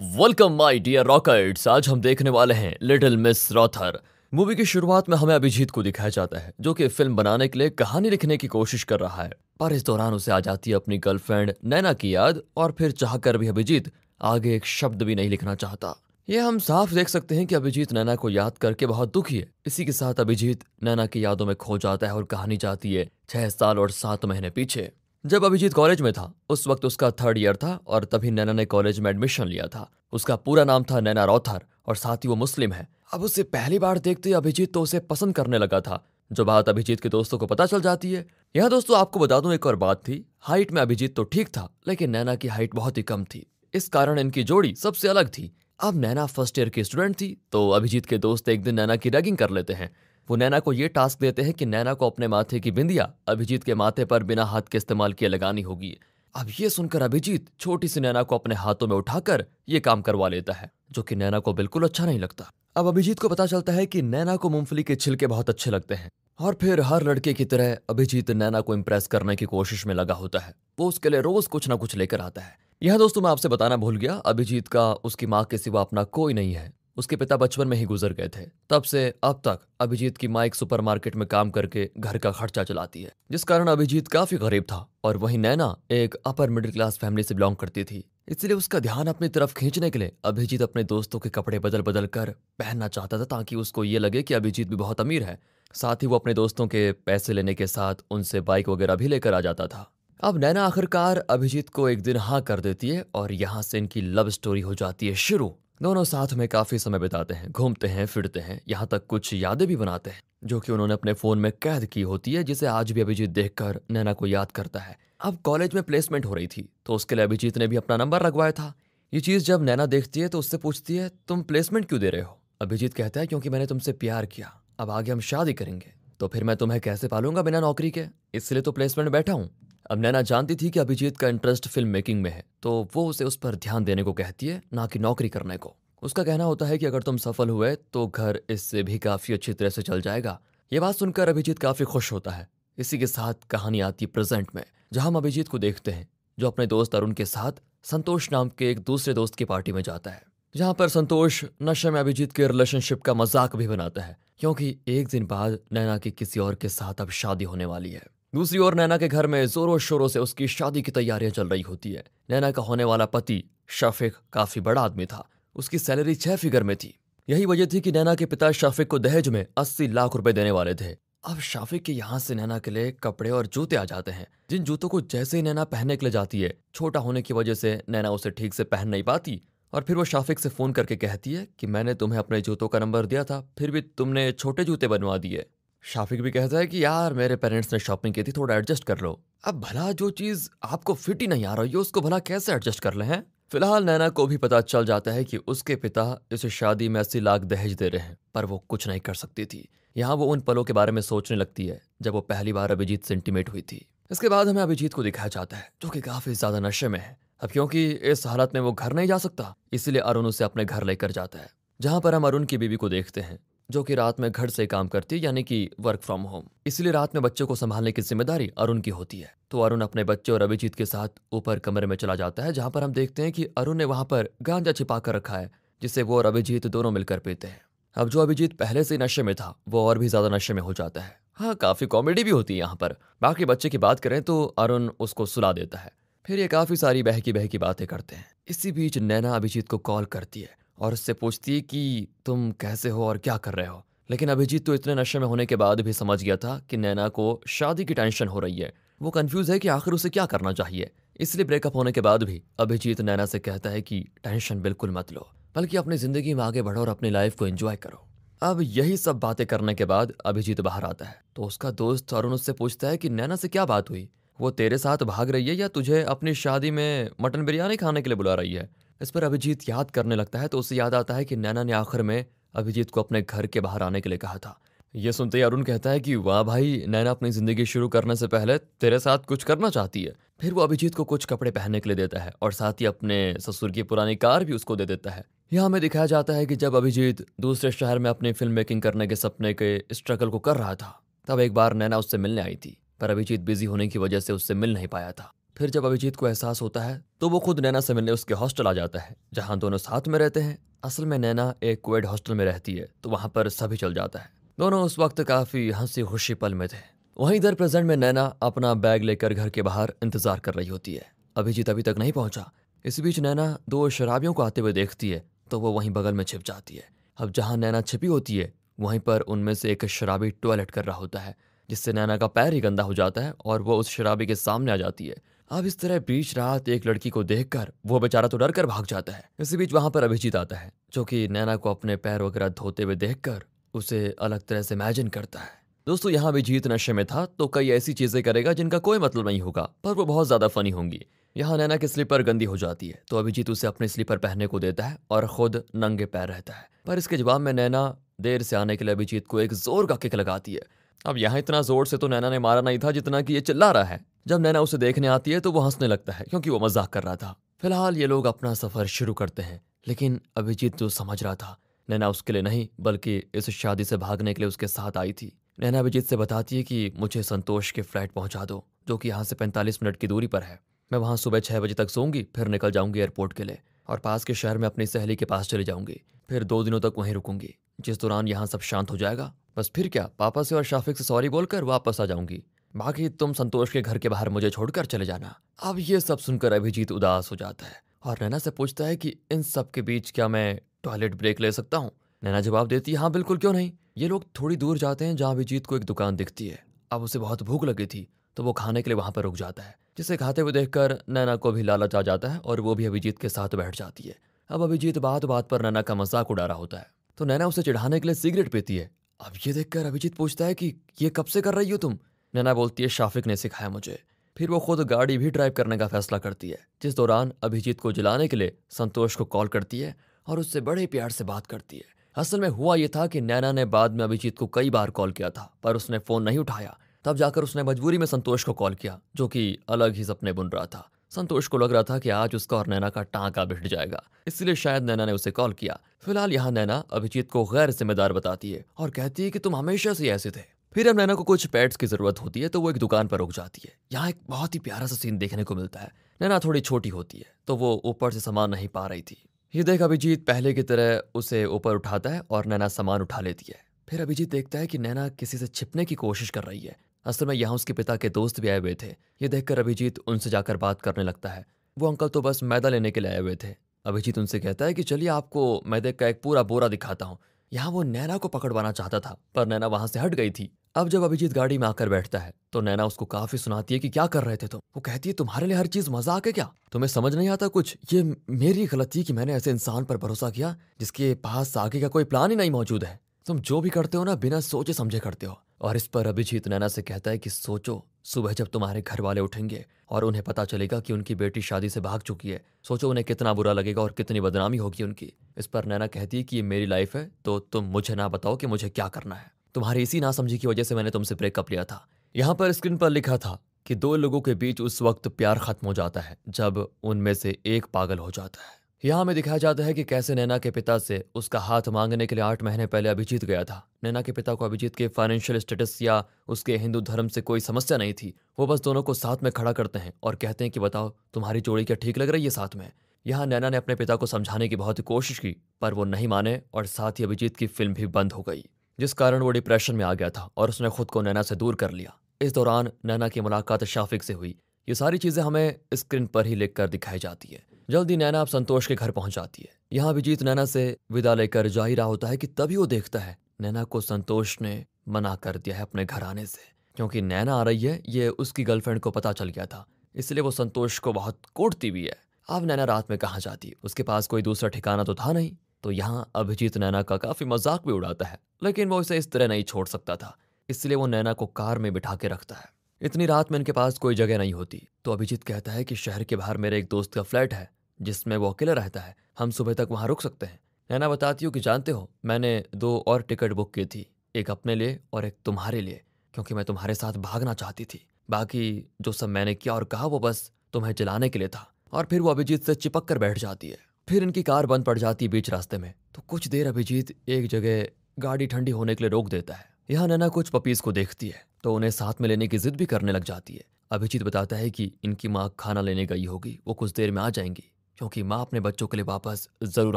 welcome my dear rockets आज हम देखने वाले हैं लिटिल मिस रॉथर मूवी की शुरुआत में हमें अभिजीत को दिखाया जाता है जो कि फिल्म बनाने के लिए कहानी लिखने की कोशिश कर रहा है पर इस दौरान उसे आ जाती है अपनी गर्लफ्रेंड नैना की याद और फिर चाहकर भी अभिजीत आगे एक शब्द भी नहीं लिखना चाहता ये हम साफ देख सकते हैं कि अभिजीत नैना को याद करके बहुत दुखी है इसी के साथ अभिजीत नैना की यादों में खो जाता है और कहानी जाती है छह साल और सात महीने पीछे जब अभिजीत कॉलेज में था उस वक्त उसका थर्ड ईयर था और तभी नैना ने कॉलेज में एडमिशन लिया था उसका पूरा नाम था नैना रौथर और साथ ही वो मुस्लिम है अब उसे पहली बार देखते अभिजीत तो उसे पसंद करने लगा था जो बात अभिजीत के दोस्तों को पता चल जाती है यहाँ दोस्तों आपको बता दूं एक और बात थी हाइट में अभिजीत तो ठीक था लेकिन नैना की हाइट बहुत ही कम थी इस कारण इनकी जोड़ी सबसे अलग थी अब नैना फर्स्ट ईयर की स्टूडेंट थी तो अभिजीत के दोस्त एक दिन नैना की रैगिंग कर लेते हैं वो नैना को ये टास्क देते हैं कि नैना को अपने माथे की बिंदिया अभिजीत के माथे पर बिना हाथ के इस्तेमाल किए लगानी होगी अब ये सुनकर अभिजीत छोटी सी नैना को अपने हाथों में उठाकर ये काम करवा लेता है जो कि नैना को बिल्कुल अच्छा नहीं लगता अब अभिजीत को पता चलता है कि नैना को मूंगफली के छिलके बहुत अच्छे लगते हैं और फिर हर लड़के की तरह अभिजीत नैना को इम्प्रेस करने की कोशिश में लगा होता है वो उसके लिए रोज कुछ ना कुछ लेकर आता है यह दोस्तों मैं आपसे बताना भूल गया अभिजीत का उसकी माँ के सिवा अपना कोई नहीं है उसके पिता बचपन में ही गुजर गए थे तब से अब तक अभिजीत की माँ एक सुपरमार्केट में काम करके घर का खर्चा चलाती है जिस कारण अभिजीत काफी गरीब था और वही नैना एक अपर मिडिल क्लास फैमिली से बिलोंग करती थी इसलिए उसका ध्यान अपनी तरफ खींचने के लिए अभिजीत अपने दोस्तों के कपड़े बदल बदल कर पहनना चाहता था ताकि उसको ये लगे कि अभिजीत भी बहुत अमीर है साथ ही वो अपने दोस्तों के पैसे लेने के साथ उनसे बाइक वगैरह भी लेकर आ जाता था अब नैना आखिरकार अभिजीत को एक दिन हाँ कर देती है और यहाँ से इनकी लव स्टोरी हो जाती है शुरू दोनों साथ में काफी समय बिताते हैं घूमते हैं फिरते हैं यहाँ तक कुछ यादें भी बनाते हैं जो कि उन्होंने अपने फोन में कैद की होती है जिसे आज भी अभिजीत देखकर नैना को याद करता है अब कॉलेज में प्लेसमेंट हो रही थी तो उसके लिए अभिजीत ने भी अपना नंबर लगवाया था ये चीज़ जब नैना देखती है तो उससे पूछती है तुम प्लेसमेंट क्यों दे रहे हो अभिजीत कहता है क्योंकि मैंने तुमसे प्यार किया अब आगे हम शादी करेंगे तो फिर मैं तुम्हें कैसे पालूंगा बिना नौकरी के इसलिए तो प्लेसमेंट बैठा हूँ अब नैना जानती थी कि अभिजीत का इंटरेस्ट फिल्म मेकिंग में है तो वो उसे उस पर ध्यान देने को कहती है ना कि नौकरी करने को उसका कहना होता है कि अगर तुम सफल हुए तो घर इससे भी काफी अच्छी तरह से चल जाएगा ये बात सुनकर अभिजीत काफी खुश होता है इसी के साथ कहानी आती प्रेजेंट में जहां हम अभिजीत को देखते हैं जो अपने दोस्त अरुण के साथ संतोष नाम के एक दूसरे दोस्त की पार्टी में जाता है जहां पर संतोष नशे में अभिजीत के रिलेशनशिप का मजाक भी बनाता है क्योंकि एक दिन बाद नैना की किसी और के साथ अब शादी होने वाली है दूसरी ओर नैना के घर में जोरों शोरों से उसकी शादी की तैयारियां चल रही होती है नैना का होने वाला पति शफिक काफी बड़ा आदमी था उसकी सैलरी छह फिगर में थी यही वजह थी कि नैना के पिता शाफिक को दहेज में अस्सी लाख रुपए देने वाले थे अब शाफिक के यहाँ से नैना के लिए कपड़े और जूते आ जाते हैं जिन जूतों को जैसे ही नैना पहनने के लिए जाती है छोटा होने की वजह से नैना उसे ठीक से पहन नहीं पाती और फिर वो शाफिक से फोन करके कहती है कि मैंने तुम्हें अपने जूतों का नंबर दिया था फिर भी तुमने छोटे जूते बनवा दिए शाफिक भी कहता है कि यार मेरे पेरेंट्स ने शॉपिंग की थी थोड़ा एडजस्ट कर लो अब भला जो चीज आपको फिट ही नहीं आ रही है उसको भला कैसे एडजस्ट कर ले हैं फिलहाल नैना को भी पता चल जाता है कि उसके पिता इसे शादी में अस्सी लाख दहेज दे रहे हैं पर वो कुछ नहीं कर सकती थी यहाँ वो उन पलों के बारे में सोचने लगती है जब वो पहली बार अभिजीत से इंटीमेट हुई थी इसके बाद हमें अभिजीत को दिखाया जाता है जो कि काफी ज्यादा नशे में है अब क्योंकि इस हालत में वो घर नहीं जा सकता इसलिए अरुण उसे अपने घर लेकर जाता है जहाँ पर हम अरुण की बीवी को देखते हैं जो कि रात में घर से काम करती है यानी कि वर्क फ्रॉम होम इसलिए रात में बच्चों को संभालने की जिम्मेदारी अरुण की होती है तो अरुण अपने बच्चे और अभिजीत के साथ ऊपर कमरे में चला जाता है जहाँ पर हम देखते हैं कि अरुण ने वहाँ पर गांजा छिपा कर रखा है जिसे वो और अभिजीत दोनों मिलकर पीते हैं अब जो अभिजीत पहले से नशे में था वो और भी ज्यादा नशे में हो जाता है हाँ काफी कॉमेडी भी होती है यहाँ पर बाकी बच्चे की बात करें तो अरुण उसको सुला देता है फिर ये काफी सारी बहकी बहकी बातें करते हैं इसी बीच नैना अभिजीत को कॉल करती है और उससे पूछती है कि तुम कैसे हो और क्या कर रहे हो लेकिन अभिजीत तो इतने नशे में होने के बाद भी समझ गया था कि नैना को शादी की टेंशन हो रही है वो कन्फ्यूज है कि आखिर उसे क्या करना चाहिए इसलिए ब्रेकअप होने के बाद भी अभिजीत नैना से कहता है कि टेंशन बिल्कुल मत लो बल्कि अपनी जिंदगी में आगे बढ़ो और अपनी लाइफ को एंजॉय करो अब यही सब बातें करने के बाद अभिजीत बाहर आता है तो उसका दोस्त अरुण उससे पूछता है कि नैना से क्या बात हुई वो तेरे साथ भाग रही है या तुझे अपनी शादी में मटन बिरयानी खाने के लिए बुला रही है इस पर अभिजीत याद करने लगता है तो उसे याद आता है कि नैना ने आखिर में अभिजीत को अपने घर के बाहर आने के लिए कहा था ये सुनते ही अरुण कहता है कि वाह भाई नैना अपनी जिंदगी शुरू करने से पहले तेरे साथ कुछ करना चाहती है फिर वो अभिजीत को कुछ कपड़े पहनने के लिए देता है और साथ ही अपने ससुर की पुरानी कार भी उसको दे देता है यहाँ हमें दिखाया जाता है कि जब अभिजीत दूसरे शहर में अपनी फिल्म मेकिंग करने के सपने के स्ट्रगल को कर रहा था तब एक बार नैना उससे मिलने आई थी पर अभिजीत बिजी होने की वजह से उससे मिल नहीं पाया था फिर जब अभिजीत को एहसास होता है तो वो खुद नैना से मिलने उसके हॉस्टल आ जाता है जहाँ दोनों साथ में रहते हैं असल में नैना एक कोविड हॉस्टल में रहती है तो वहाँ पर सभी चल जाता है दोनों उस वक्त काफी हंसी खुशी पल में थे वहीं इधर प्रेजेंट में नैना अपना बैग लेकर घर के बाहर इंतजार कर रही होती है अभिजीत अभी तक नहीं पहुंचा इस बीच नैना दो शराबियों को आते हुए देखती है तो वो वहीं बगल में छिप जाती है अब जहाँ नैना छिपी होती है वहीं पर उनमें से एक शराबी टॉयलेट कर रहा होता है जिससे नैना का पैर ही गंदा हो जाता है और वो उस शराबी के सामने आ जाती है अब इस तरह बीच रात एक लड़की को देखकर वो बेचारा तो डर कर भाग जाता है इसी बीच वहां पर अभिजीत आता है जो कि नैना को अपने पैर वगैरह धोते हुए देखकर उसे अलग तरह से इमेजिन करता है दोस्तों यहाँ भी जीत नशे में था तो कई ऐसी चीजें करेगा जिनका कोई मतलब नहीं होगा पर वो बहुत ज्यादा फनी होंगी यहाँ नैना की स्लीपर गंदी हो जाती है तो अभिजीत उसे अपने स्लीपर पहनने को देता है और खुद नंगे पैर रहता है पर इसके जवाब में नैना देर से आने के लिए अभिजीत को एक जोर का किक लगाती है अब यहाँ इतना जोर से तो नैना ने मारा नहीं था जितना कि ये चिल्ला रहा है जब नैना उसे देखने आती है तो वो हंसने लगता है क्योंकि वो मजाक कर रहा था फिलहाल ये लोग अपना सफर शुरू करते हैं लेकिन अभिजीत तो समझ रहा था नैना उसके लिए नहीं बल्कि इस शादी से भागने के लिए उसके साथ आई थी नैना अभिजीत से बताती है कि मुझे संतोष के फ्लैट पहुंचा दो जो कि यहाँ से 45 मिनट की दूरी पर है मैं वहाँ सुबह छह बजे तक सोऊंगी फिर निकल जाऊंगी एयरपोर्ट के लिए और पास के शहर में अपनी सहेली के पास चली जाऊंगी फिर दो दिनों तक वहीं रुकूंगी जिस दौरान यहाँ सब शांत हो जाएगा बस फिर क्या पापा से और शाफिक से सॉरी बोलकर वापस आ जाऊंगी बाकी तुम संतोष के घर के बाहर मुझे छोड़कर चले जाना अब ये सब सुनकर अभिजीत उदास हो जाता है और नैना से पूछता है कि इन सब के बीच क्या मैं टॉयलेट ब्रेक ले सकता हूँ नैना जवाब देती है हाँ बिल्कुल क्यों नहीं ये लोग थोड़ी दूर जाते हैं जहाँ अभिजीत को एक दुकान दिखती है अब उसे बहुत भूख लगी थी तो वो खाने के लिए वहां पर रुक जाता है जिसे खाते हुए देखकर नैना को भी लालच आ जाता है और वो भी अभिजीत के साथ बैठ जाती है अब अभिजीत बात बात पर नैना का मजाक उड़ा रहा होता है तो नैना उसे चिढ़ाने के लिए सिगरेट पीती है अब ये देखकर अभिजीत पूछता है कि ये कब से कर रही हो तुम नैना बोलती है शाफिक ने सिखाया मुझे फिर वो खुद गाड़ी भी ड्राइव करने का फैसला करती है जिस दौरान अभिजीत को जलाने के लिए संतोष को कॉल करती है और उससे बड़े प्यार से बात करती है असल में हुआ यह था कि नैना ने बाद में अभिजीत को कई बार कॉल किया था पर उसने फ़ोन नहीं उठाया तब जाकर उसने मजबूरी में संतोष को कॉल किया जो कि अलग ही सपने बुन रहा था संतोष को लग रहा था कि आज उसका और नैना का टांका बिठ जाएगा इसलिए शायद नैना ने उसे कॉल किया फिलहाल यहाँ नैना अभिजीत को गैर जिम्मेदार बताती है और कहती है कि तुम हमेशा से ऐसे थे फिर हम नैना को कुछ पैड्स की ज़रूरत होती है तो वो एक दुकान पर रुक जाती है यहाँ एक बहुत ही प्यारा सा सीन देखने को मिलता है नैना थोड़ी छोटी होती है तो वो ऊपर से सामान नहीं पा रही थी ये देख अभिजीत पहले की तरह उसे ऊपर उठाता है और नैना सामान उठा लेती है फिर अभिजीत देखता है कि नैना किसी से छिपने की कोशिश कर रही है असल में यहाँ उसके पिता के दोस्त भी आए हुए थे ये देखकर अभिजीत उनसे जाकर बात करने लगता है वो अंकल तो बस मैदा लेने के लिए आए हुए थे अभिजीत उनसे कहता है कि चलिए आपको मैदे का एक पूरा बोरा दिखाता हूँ यहाँ वो नैना को पकड़वाना चाहता था पर नैना वहां से हट गई थी अब जब अभिजीत गाड़ी में आकर बैठता है तो नैना उसको काफी सुनाती है कि क्या कर रहे थे तुम वो कहती है तुम्हारे लिए हर चीज मजाक है क्या तुम्हें समझ नहीं आता कुछ ये मेरी गलती कि मैंने ऐसे इंसान पर भरोसा किया जिसके पास आगे का कोई प्लान ही नहीं मौजूद है तुम जो भी करते हो ना बिना सोचे समझे करते हो और इस पर अभिजीत नैना से कहता है कि सोचो सुबह जब तुम्हारे घर वाले उठेंगे और उन्हें पता चलेगा कि उनकी बेटी शादी से भाग चुकी है सोचो उन्हें कितना बुरा लगेगा और कितनी बदनामी होगी उनकी इस पर नैना कहती है कि ये मेरी लाइफ है तो तुम मुझे ना बताओ कि मुझे क्या करना है तुम्हारी इसी नासमझी की वजह से मैंने तुमसे ब्रेकअप लिया था यहाँ पर स्क्रीन पर लिखा था कि दो लोगों के बीच उस वक्त प्यार खत्म हो जाता है जब उनमें से एक पागल हो जाता है यहाँ हमें दिखाया जाता है कि कैसे नैना के पिता से उसका हाथ मांगने के लिए आठ महीने पहले अभिजीत गया था नैना के पिता को अभिजीत के फाइनेंशियल स्टेटस या उसके हिंदू धर्म से कोई समस्या नहीं थी वो बस दोनों को साथ में खड़ा करते हैं और कहते हैं कि बताओ तुम्हारी जोड़ी क्या ठीक लग रही है साथ में यहाँ नैना ने अपने पिता को समझाने की बहुत कोशिश की पर वो नहीं माने और साथ ही अभिजीत की फिल्म भी बंद हो गई जिस कारण वो डिप्रेशन में आ गया था और उसने खुद को नैना से दूर कर लिया इस दौरान नैना की मुलाकात शाफिक से हुई ये सारी चीज़ें हमें स्क्रीन पर ही लिख दिखाई जाती है जल्दी नैना अब संतोष के घर पहुंच जाती है यहाँ अभिजीत नैना से विदा लेकर जा ही रहा होता है कि तभी वो देखता है नैना को संतोष ने मना कर दिया है अपने घर आने से क्योंकि नैना आ रही है ये उसकी गर्लफ्रेंड को पता चल गया था इसलिए वो संतोष को बहुत कोटती भी है अब नैना रात में कहाँ जाती उसके पास कोई दूसरा ठिकाना तो था नहीं तो यहाँ अभिजीत नैना का काफी मजाक भी उड़ाता है लेकिन वो इसे इस तरह नहीं छोड़ सकता था इसलिए वो नैना को कार में बिठा के रखता है इतनी रात में इनके पास कोई जगह नहीं होती तो अभिजीत कहता है कि शहर के बाहर मेरे एक दोस्त का फ्लैट है जिसमें वो अकेला रहता है हम सुबह तक वहाँ रुक सकते हैं नैना बताती हूँ कि जानते हो मैंने दो और टिकट बुक की थी एक अपने लिए और एक तुम्हारे लिए क्योंकि मैं तुम्हारे साथ भागना चाहती थी बाकी जो सब मैंने किया और कहा वो बस तुम्हें जलाने के लिए था और फिर वो अभिजीत से चिपक कर बैठ जाती है फिर इनकी कार बंद पड़ जाती है बीच रास्ते में तो कुछ देर अभिजीत एक जगह गाड़ी ठंडी होने के लिए रोक देता है यहाँ नैना कुछ पपीज को देखती है तो उन्हें साथ में लेने की जिद भी करने लग जाती है अभिजीत बताता है कि इनकी माँ खाना लेने गई होगी वो कुछ देर में आ जाएंगी क्योंकि माँ अपने बच्चों के लिए वापस जरूर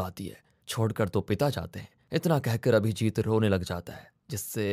आती है छोड़कर तो पिता जाते हैं इतना कहकर अभिजीत रोने लग जाता है जिससे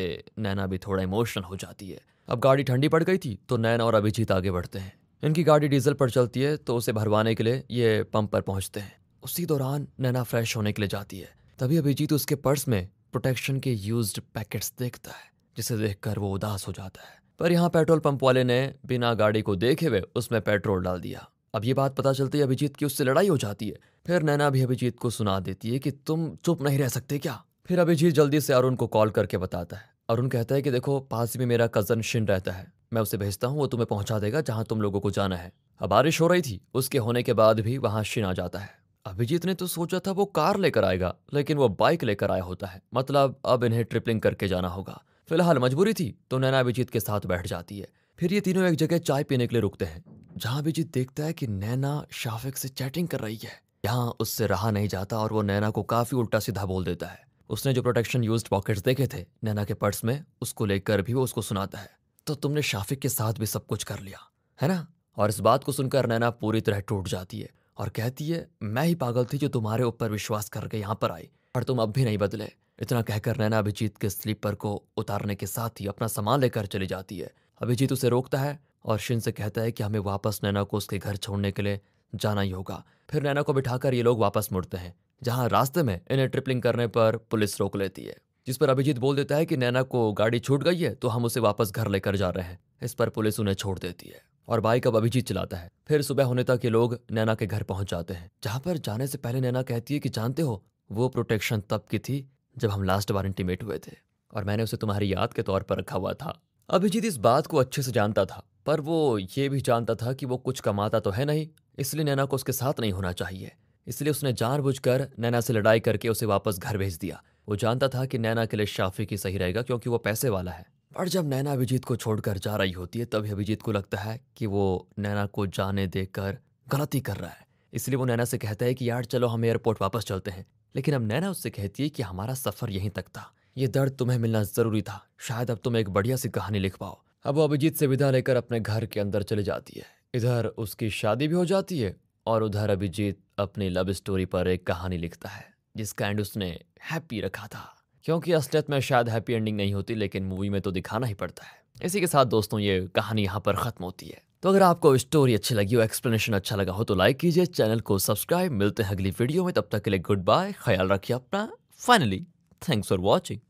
नैना भी थोड़ा इमोशनल हो जाती है अब गाड़ी ठंडी पड़ गई थी तो नैना और अभिजीत आगे बढ़ते हैं इनकी गाड़ी डीजल पर चलती है तो उसे भरवाने के लिए ये पंप पर पहुंचते हैं उसी दौरान नैना फ्रेश होने के लिए जाती है तभी अभिजीत उसके पर्स में प्रोटेक्शन के यूज्ड पैकेट्स देखता है जिसे देखकर वो उदास हो जाता है पर यहाँ पेट्रोल पंप वाले ने बिना गाड़ी को देखे हुए उसमें पेट्रोल डाल दिया अब ये बात पता चलती है अभिजीत की उससे लड़ाई हो जाती है फिर नैना भी अभिजीत को सुना देती है कि तुम चुप नहीं रह सकते क्या फिर अभिजीत जल्दी से अरुण को कॉल करके बताता है अरुण कहता है कि देखो पास में मेरा कजन शिन रहता है मैं उसे भेजता हूँ वो तुम्हें पहुंचा देगा जहाँ तुम लोगों को जाना है अब बारिश हो रही थी उसके होने के बाद भी वहाँ शिन आ जाता है अभिजीत ने तो सोचा था वो कार लेकर आएगा लेकिन वो बाइक लेकर आया होता है मतलब अब इन्हें ट्रिपलिंग करके जाना होगा फिलहाल मजबूरी थी तो नैना अभिजीत के साथ बैठ जाती है फिर ये तीनों एक जगह चाय पीने के लिए रुकते हैं जहाँ अभिजीत देखता है कि नैना शाफिक से चैटिंग कर रही है यहाँ उससे रहा नहीं जाता और वो नैना को काफी उल्टा सीधा बोल देता है उसने जो प्रोटेक्शन यूज पॉकेट्स देखे थे नैना के पर्स में उसको लेकर भी वो उसको सुनाता है तो तुमने शाफिक के साथ भी सब कुछ कर लिया है ना और इस बात को सुनकर नैना पूरी तरह टूट जाती है और कहती है मैं ही पागल थी जो तुम्हारे ऊपर विश्वास करके यहाँ पर आई और तुम अब भी नहीं बदले इतना कहकर नैना अभिजीत के स्लीपर को उतारने के साथ ही अपना सामान लेकर चली जाती है अभिजीत उसे रोकता है और शिन से कहता है कि हमें वापस नैना को उसके घर छोड़ने के लिए जाना ही होगा फिर नैना को बिठाकर ये लोग वापस मुड़ते हैं जहाँ रास्ते में इन्हें ट्रिपलिंग करने पर पुलिस रोक लेती है जिस पर अभिजीत बोल देता है कि नैना को गाड़ी छूट गई है तो हम उसे वापस घर लेकर जा रहे हैं इस पर पुलिस उन्हें छोड़ देती है और बाइक अब अभिजीत चलाता है फिर सुबह होने तक ये लोग नैना के घर पहुंच जाते हैं जहां पर जाने से पहले नैना कहती है कि जानते हो वो प्रोटेक्शन तब की थी जब हम लास्ट बार इंटीमेट हुए थे और मैंने उसे तुम्हारी याद के तौर पर रखा हुआ था अभिजीत इस बात को अच्छे से जानता था पर वो ये भी जानता था कि वो कुछ कमाता तो है नहीं इसलिए नैना को उसके साथ नहीं होना चाहिए इसलिए उसने जानबूझकर नैना से लड़ाई करके उसे वापस घर भेज दिया वो जानता था कि नैना के लिए शाफी की सही रहेगा क्योंकि वो पैसे वाला है पर जब नैना अभिजीत को छोड़कर जा रही होती है तभी अभिजीत को लगता है कि वो नैना को जाने देकर गलती कर रहा है इसलिए वो नैना से कहता है कि यार चलो हम एयरपोर्ट वापस चलते हैं लेकिन अब नैना उससे कहती है कि हमारा सफ़र यहीं तक था ये दर्द तुम्हें मिलना ज़रूरी था शायद अब तुम एक बढ़िया सी कहानी लिख पाओ अब वो अभिजीत से विदा लेकर अपने घर के अंदर चले जाती है इधर उसकी शादी भी हो जाती है और उधर अभिजीत अपनी लव स्टोरी पर एक कहानी लिखता है जिसका एंड उसने हैप्पी रखा था क्योंकि असलियत में शायद हैप्पी एंडिंग नहीं होती लेकिन मूवी में तो दिखाना ही पड़ता है इसी के साथ दोस्तों ये कहानी यहाँ पर खत्म होती है तो अगर आपको स्टोरी अच्छी लगी हो एक्सप्लेनेशन अच्छा लगा हो तो लाइक कीजिए चैनल को सब्सक्राइब मिलते हैं अगली वीडियो में तब तक के लिए गुड बाय ख्याल रखिए अपना फाइनली थैंक्स फॉर वॉचिंग